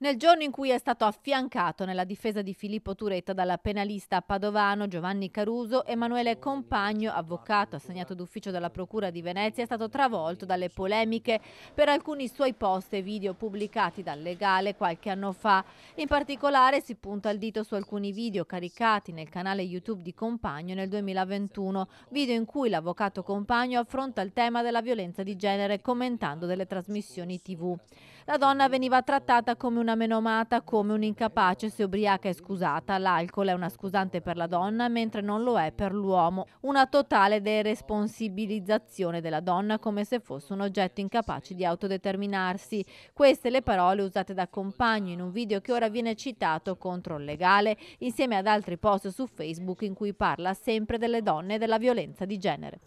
nel giorno in cui è stato affiancato nella difesa di Filippo Turetta dalla penalista padovano Giovanni Caruso, Emanuele Compagno, avvocato assegnato d'ufficio dalla Procura di Venezia, è stato travolto dalle polemiche per alcuni suoi post e video pubblicati dal legale qualche anno fa. In particolare si punta il dito su alcuni video caricati nel canale YouTube di Compagno nel 2021, video in cui l'avvocato Compagno affronta il tema della violenza di genere commentando delle trasmissioni TV. La donna veniva trattata come una una menomata come un incapace se ubriaca è scusata, l'alcol è una scusante per la donna mentre non lo è per l'uomo, una totale deresponsibilizzazione della donna come se fosse un oggetto incapace di autodeterminarsi. Queste le parole usate da Compagno in un video che ora viene citato contro il legale insieme ad altri post su Facebook in cui parla sempre delle donne e della violenza di genere.